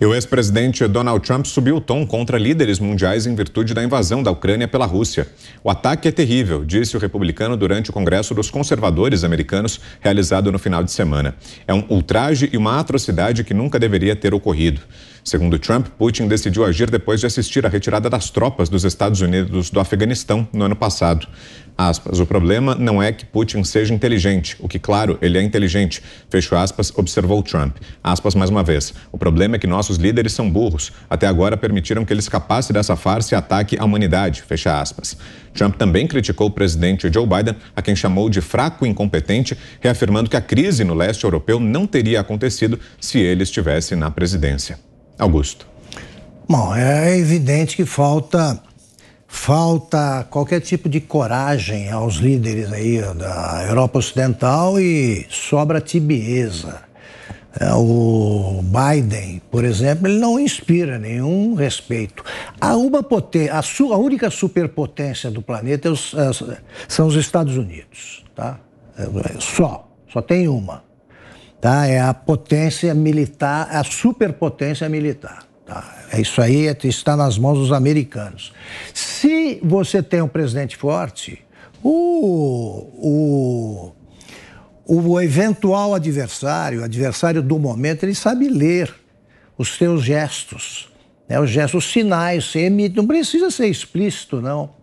E o ex-presidente Donald Trump subiu o tom contra líderes mundiais em virtude da invasão da Ucrânia pela Rússia. O ataque é terrível, disse o republicano durante o Congresso dos Conservadores Americanos, realizado no final de semana. É um ultraje e uma atrocidade que nunca deveria ter ocorrido. Segundo Trump, Putin decidiu agir depois de assistir à retirada das tropas dos Estados Unidos do Afeganistão no ano passado. Aspas, o problema não é que Putin seja inteligente, o que, claro, ele é inteligente, fecho aspas, observou Trump. Aspas mais uma vez. O problema é que nossos líderes são burros. Até agora permitiram que ele escapasse dessa farsa e ataque à humanidade, fecha aspas. Trump também criticou o presidente Joe Biden, a quem chamou de fraco e incompetente, reafirmando que a crise no leste europeu não teria acontecido se ele estivesse na presidência. Augusto. Bom, é evidente que falta falta qualquer tipo de coragem aos líderes aí da Europa Ocidental e sobra tibieza. É, o Biden, por exemplo, ele não inspira nenhum respeito. A, uma a, a única superpotência do planeta é os, é, são os Estados Unidos, tá? É, só, só tem uma tá? É a potência militar, a superpotência militar. Tá? É isso aí é, está nas mãos dos americanos. Se você tem um presidente forte, o, o, o eventual adversário, adversário do momento, ele sabe ler os seus gestos, né? os gestos, os sinais. Você emite, não precisa ser explícito, não.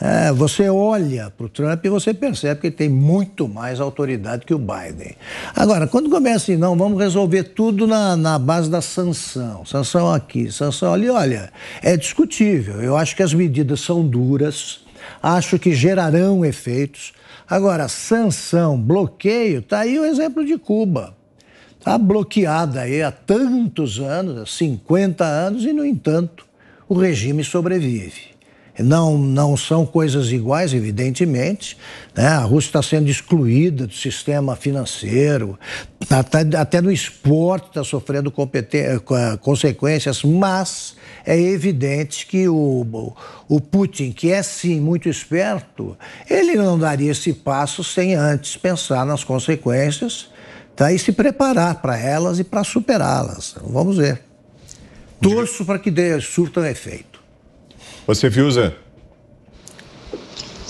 É, você olha para o Trump e você percebe que ele tem muito mais autoridade que o Biden. Agora, quando começa assim, não, vamos resolver tudo na, na base da sanção. Sanção aqui, sanção ali, olha, é discutível. Eu acho que as medidas são duras, acho que gerarão efeitos. Agora, sanção, bloqueio, está aí o exemplo de Cuba. Está bloqueada aí há tantos anos, há 50 anos, e, no entanto, o regime sobrevive. Não, não são coisas iguais, evidentemente. Né? A Rússia está sendo excluída do sistema financeiro, até, até no esporte está sofrendo consequências, mas é evidente que o, o Putin, que é sim muito esperto, ele não daria esse passo sem antes pensar nas consequências tá? e se preparar para elas e para superá-las. Vamos ver. Torço para que dê, surta um efeito. Você viu, Zé?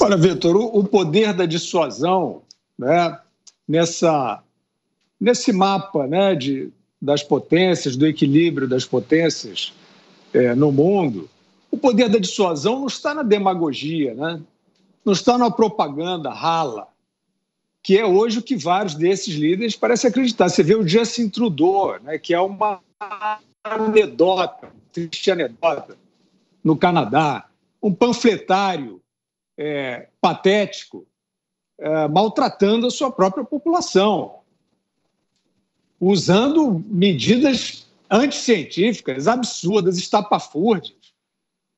Olha, Vitor, o poder da dissuasão né, nessa, nesse mapa né, de, das potências, do equilíbrio das potências é, no mundo, o poder da dissuasão não está na demagogia, né? não está na propaganda rala, que é hoje o que vários desses líderes parecem acreditar. Você vê o Justin Trudeau, né, que é uma anedota, triste anedota no Canadá, um panfletário é, patético, é, maltratando a sua própria população, usando medidas anticientíficas, absurdas, estapafúrdias,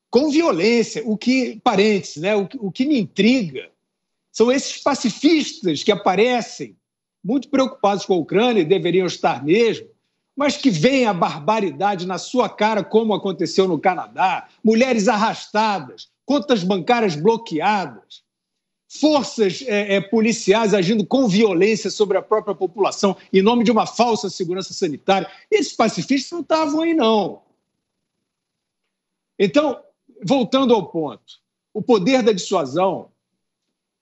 com violência. O que, parênteses, né, o que, o que me intriga são esses pacifistas que aparecem muito preocupados com a Ucrânia, e deveriam estar mesmo, mas que venha a barbaridade na sua cara, como aconteceu no Canadá: mulheres arrastadas, contas bancárias bloqueadas, forças é, é, policiais agindo com violência sobre a própria população em nome de uma falsa segurança sanitária. Esses pacifistas não estavam aí, não. Então, voltando ao ponto, o poder da dissuasão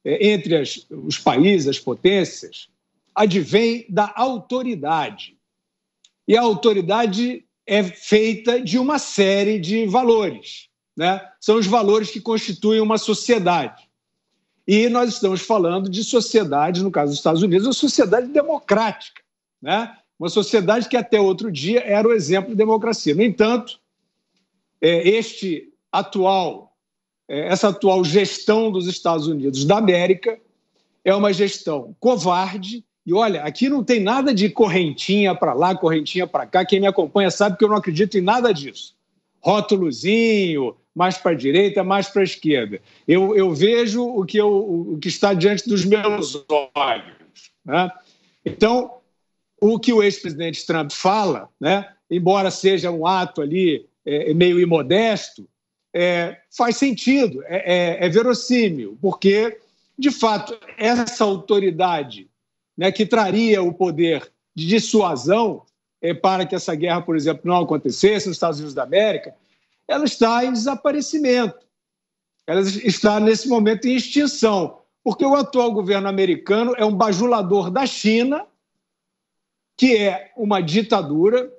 é, entre as, os países, as potências, advém da autoridade e a autoridade é feita de uma série de valores. Né? São os valores que constituem uma sociedade. E nós estamos falando de sociedade, no caso dos Estados Unidos, uma sociedade democrática. Né? Uma sociedade que até outro dia era o exemplo de democracia. No entanto, é, este atual, é, essa atual gestão dos Estados Unidos da América é uma gestão covarde, e olha, aqui não tem nada de correntinha para lá, correntinha para cá. Quem me acompanha sabe que eu não acredito em nada disso. Rótulozinho, mais para a direita, mais para a esquerda. Eu, eu vejo o que, eu, o que está diante dos meus olhos. Né? Então, o que o ex-presidente Trump fala, né, embora seja um ato ali é, é meio imodesto, é, faz sentido, é, é, é verossímil, porque, de fato, essa autoridade né, que traria o poder de dissuasão é, para que essa guerra, por exemplo, não acontecesse nos Estados Unidos da América, ela está em desaparecimento. Ela está, nesse momento, em extinção. Porque o atual governo americano é um bajulador da China, que é uma ditadura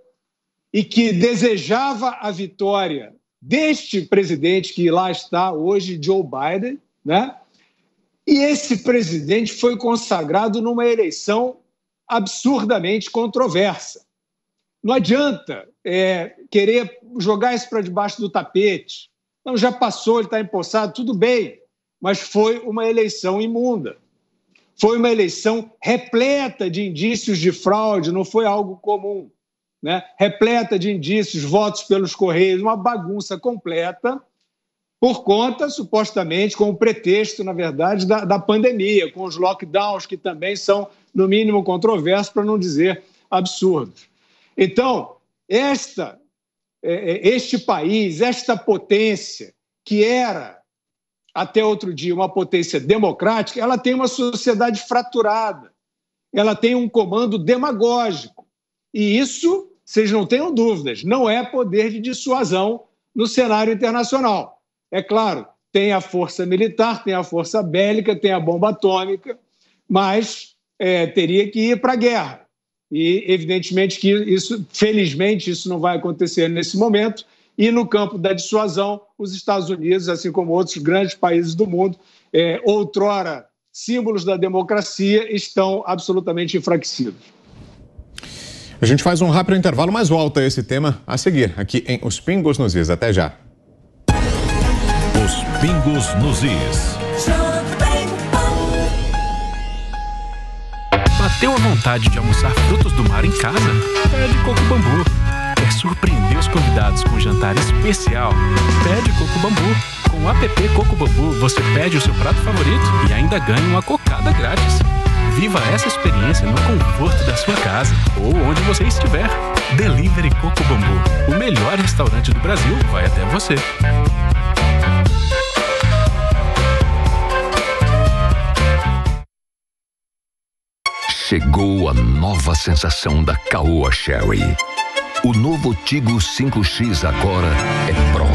e que desejava a vitória deste presidente que lá está hoje, Joe Biden, né? E esse presidente foi consagrado numa eleição absurdamente controversa. Não adianta é, querer jogar isso para debaixo do tapete. Não, já passou, ele está empossado, tudo bem, mas foi uma eleição imunda. Foi uma eleição repleta de indícios de fraude, não foi algo comum. Né? Repleta de indícios, votos pelos Correios, uma bagunça completa por conta, supostamente, com o pretexto, na verdade, da, da pandemia, com os lockdowns, que também são, no mínimo, controversos, para não dizer absurdos. Então, esta, é, é, este país, esta potência, que era até outro dia uma potência democrática, ela tem uma sociedade fraturada, ela tem um comando demagógico. E isso, vocês não tenham dúvidas, não é poder de dissuasão no cenário internacional. É claro, tem a força militar, tem a força bélica, tem a bomba atômica, mas é, teria que ir para a guerra. E, evidentemente, que isso, felizmente, isso não vai acontecer nesse momento. E no campo da dissuasão, os Estados Unidos, assim como outros grandes países do mundo, é, outrora símbolos da democracia, estão absolutamente enfraquecidos. A gente faz um rápido intervalo, mas volta a esse tema a seguir, aqui em Os Pingos nos Is. Até já. Pingos nos Is. Bateu a vontade de almoçar frutos do mar em casa? Pede coco bambu. Quer surpreender os convidados com um jantar especial? Pede coco bambu. Com o app Coco Bambu, você pede o seu prato favorito e ainda ganha uma cocada grátis. Viva essa experiência no conforto da sua casa ou onde você estiver. Delivery Coco Bambu, o melhor restaurante do Brasil, vai até você. Chegou a nova sensação da Caoa Sherry. O novo Tigo 5X agora é Pro.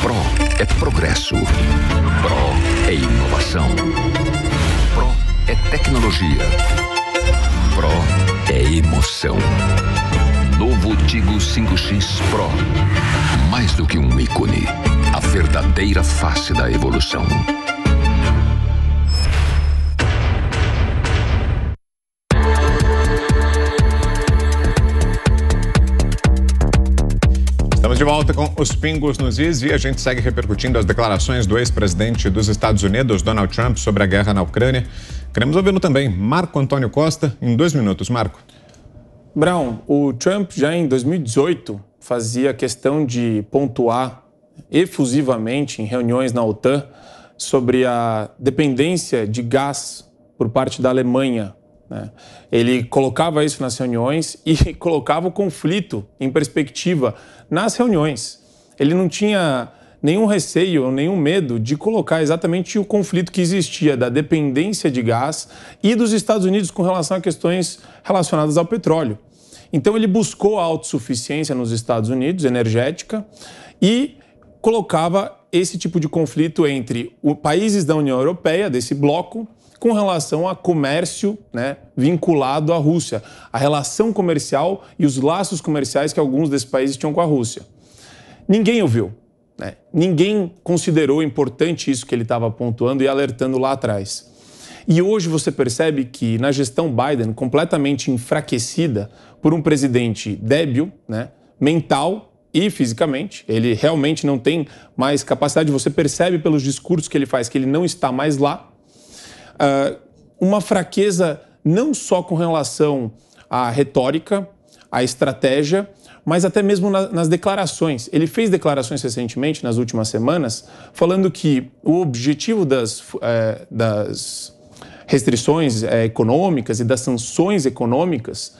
Pro é progresso. Pro é inovação. Pro é tecnologia. Pro é emoção. Novo Tigo 5X Pro. Mais do que um ícone, a verdadeira face da evolução. Estamos de volta com os pingos nos is e a gente segue repercutindo as declarações do ex-presidente dos Estados Unidos, Donald Trump, sobre a guerra na Ucrânia. Queremos ouvi-lo também, Marco Antônio Costa, em dois minutos. Marco. Brown, o Trump já em 2018 fazia questão de pontuar efusivamente em reuniões na OTAN sobre a dependência de gás por parte da Alemanha né? Ele colocava isso nas reuniões e colocava o conflito em perspectiva nas reuniões. Ele não tinha nenhum receio, nenhum medo de colocar exatamente o conflito que existia da dependência de gás e dos Estados Unidos com relação a questões relacionadas ao petróleo. Então ele buscou a autossuficiência nos Estados Unidos, energética, e colocava esse tipo de conflito entre países da União Europeia, desse bloco, com relação a comércio né, vinculado à Rússia, a relação comercial e os laços comerciais que alguns desses países tinham com a Rússia. Ninguém ouviu. Né? Ninguém considerou importante isso que ele estava pontuando e alertando lá atrás. E hoje você percebe que na gestão Biden, completamente enfraquecida por um presidente débil, né, mental e fisicamente, ele realmente não tem mais capacidade. Você percebe pelos discursos que ele faz que ele não está mais lá. Ah, uma fraqueza não só com relação à retórica, à estratégia, mas até mesmo na, nas declarações. Ele fez declarações recentemente, nas últimas semanas, falando que o objetivo das, eh, das restrições eh, econômicas e das sanções econômicas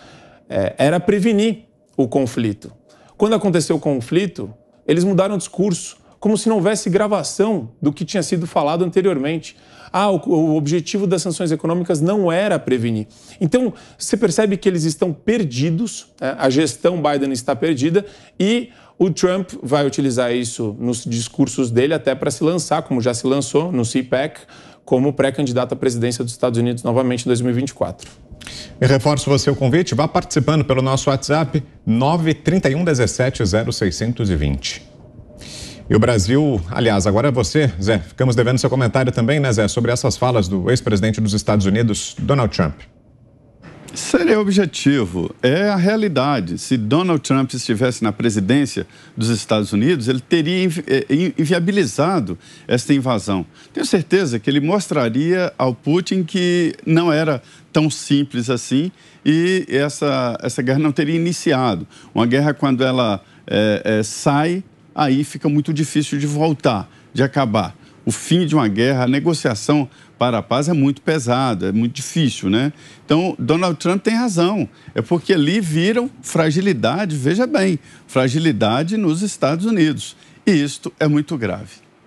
eh, era prevenir o conflito. Quando aconteceu o conflito, eles mudaram o discurso como se não houvesse gravação do que tinha sido falado anteriormente. Ah, o, o objetivo das sanções econômicas não era prevenir. Então, você percebe que eles estão perdidos, né? a gestão Biden está perdida e o Trump vai utilizar isso nos discursos dele até para se lançar, como já se lançou no CPAC, como pré-candidato à presidência dos Estados Unidos novamente em 2024. E reforço você o convite, vá participando pelo nosso WhatsApp 931 17 0620. E o Brasil, aliás, agora é você, Zé, ficamos devendo seu comentário também, né, Zé, sobre essas falas do ex-presidente dos Estados Unidos, Donald Trump. Seria objetivo, é a realidade. Se Donald Trump estivesse na presidência dos Estados Unidos, ele teria eh, eh, inviabilizado esta invasão. Tenho certeza que ele mostraria ao Putin que não era tão simples assim e essa, essa guerra não teria iniciado. Uma guerra, quando ela é, é, sai aí fica muito difícil de voltar, de acabar. O fim de uma guerra, a negociação para a paz é muito pesada, é muito difícil, né? Então, Donald Trump tem razão. É porque ali viram fragilidade, veja bem, fragilidade nos Estados Unidos. E isto é muito grave.